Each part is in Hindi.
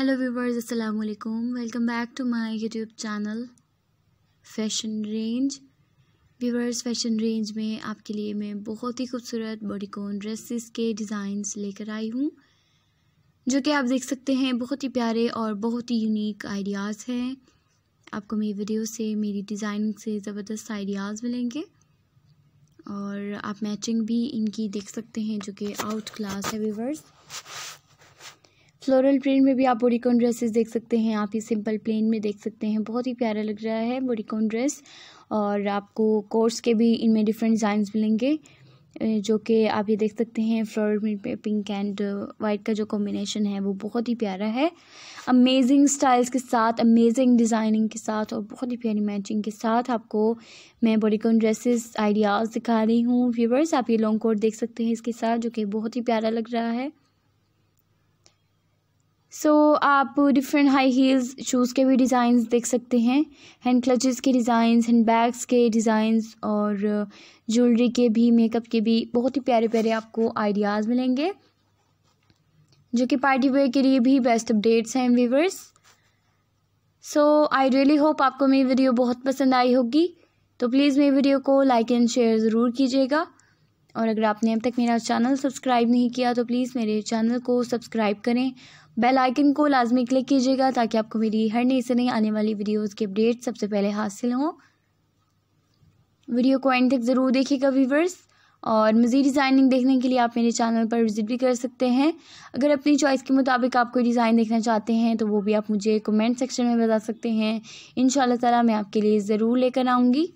हेलो व्यूवर्स अस्सलाम वालेकुम welcome back to my YouTube channel fashion range viewers fashion range में आपके लिए मैं बहुत ही खूबसूरत बॉडीकॉन ड्रेसेस के डिज़ाइंस लेकर आई हूँ जो कि आप देख सकते हैं बहुत ही प्यारे और बहुत ही यूनिक आइडियाज़ हैं आपको मेरी वीडियो से मेरी डिज़ाइनिंग से ज़बरदस्त आइडियाज़ मिलेंगे और आप मैचिंग भी इनकी देख सकते हैं जो कि आउट क्लास है व्यूवर्स फ्लोरल प्रिंट में भी आप बॉडीकॉन ड्रेसेस देख सकते हैं आप ये सिंपल प्लेन में देख सकते हैं बहुत ही प्यारा लग रहा है बॉडीकॉन ड्रेस और आपको कोर्स के भी इनमें डिफरेंट डिज़ाइंस मिलेंगे जो कि आप ये देख सकते हैं फ्लोरल प्रिंट में पिंक एंड वाइट का जो कॉम्बिनेशन है वो बहुत ही प्यारा है अमेजिंग स्टाइल्स के साथ अमेजिंग डिज़ाइनिंग के साथ और बहुत ही प्यारी मैचिंग के साथ आपको मैं बॉडीकॉन ड्रेसेस आइडियाज़ दिखा रही हूँ व्यूवर्स आप ये लॉन्ग कोट देख सकते हैं इसके साथ जो कि बहुत ही प्यारा लग रहा है सो so, आप डिफरेंट हाई हील्स शूज़ के भी डिज़ाइंस देख सकते हैं हैंड क्लचेस के डिज़ाइंस हैंड बैग्स के डिज़ाइंस और ज्वेलरी uh, के भी मेकअप के भी बहुत ही प्यारे प्यारे आपको आइडियाज़ मिलेंगे जो कि पार्टी वेयर के लिए भी बेस्ट अपडेट्स हैं viewers so I really hope आपको मेरी वीडियो बहुत पसंद आई होगी तो प्लीज़ मेरी वीडियो को लाइक एंड शेयर ज़रूर कीजिएगा और अगर आपने अब तक मेरा चैनल सब्सक्राइब नहीं किया तो प्लीज़ मेरे चैनल को सब्सक्राइब करें बेल आइकन को लाजमी क्लिक कीजिएगा ताकि आपको मेरी हर नई से नई आने वाली वीडियोस की अपडेट सबसे पहले हासिल हों वीडियो को एंड तक ज़रूर देखिएगा व्यूवर्स और मज़ीद डिज़ाइनिंग देखने के लिए आप मेरे चैनल पर विज़िट भी कर सकते हैं अगर अपनी चॉइस के मुताबिक आप कोई डिज़ाइन देखना चाहते हैं तो वो भी आप मुझे कमेंट सेक्शन में बता सकते हैं इन ताला मैं आपके लिए ज़रूर लेकर आऊँगी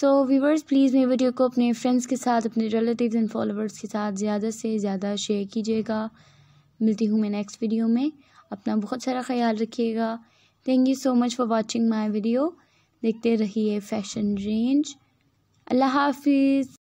सो व्यूवर्स प्लीज़ मेरी वीडियो को अपने फ्रेंड्स के साथ अपने रिलेटिव्स एंड फॉलोवर्स के साथ ज़्यादा से ज़्यादा शेयर कीजिएगा मिलती हूँ मैं नेक्स्ट वीडियो में अपना बहुत सारा ख्याल रखिएगा thank you so much for watching my video देखते रहिए फैशन रेंज अल्लाह हाफिज़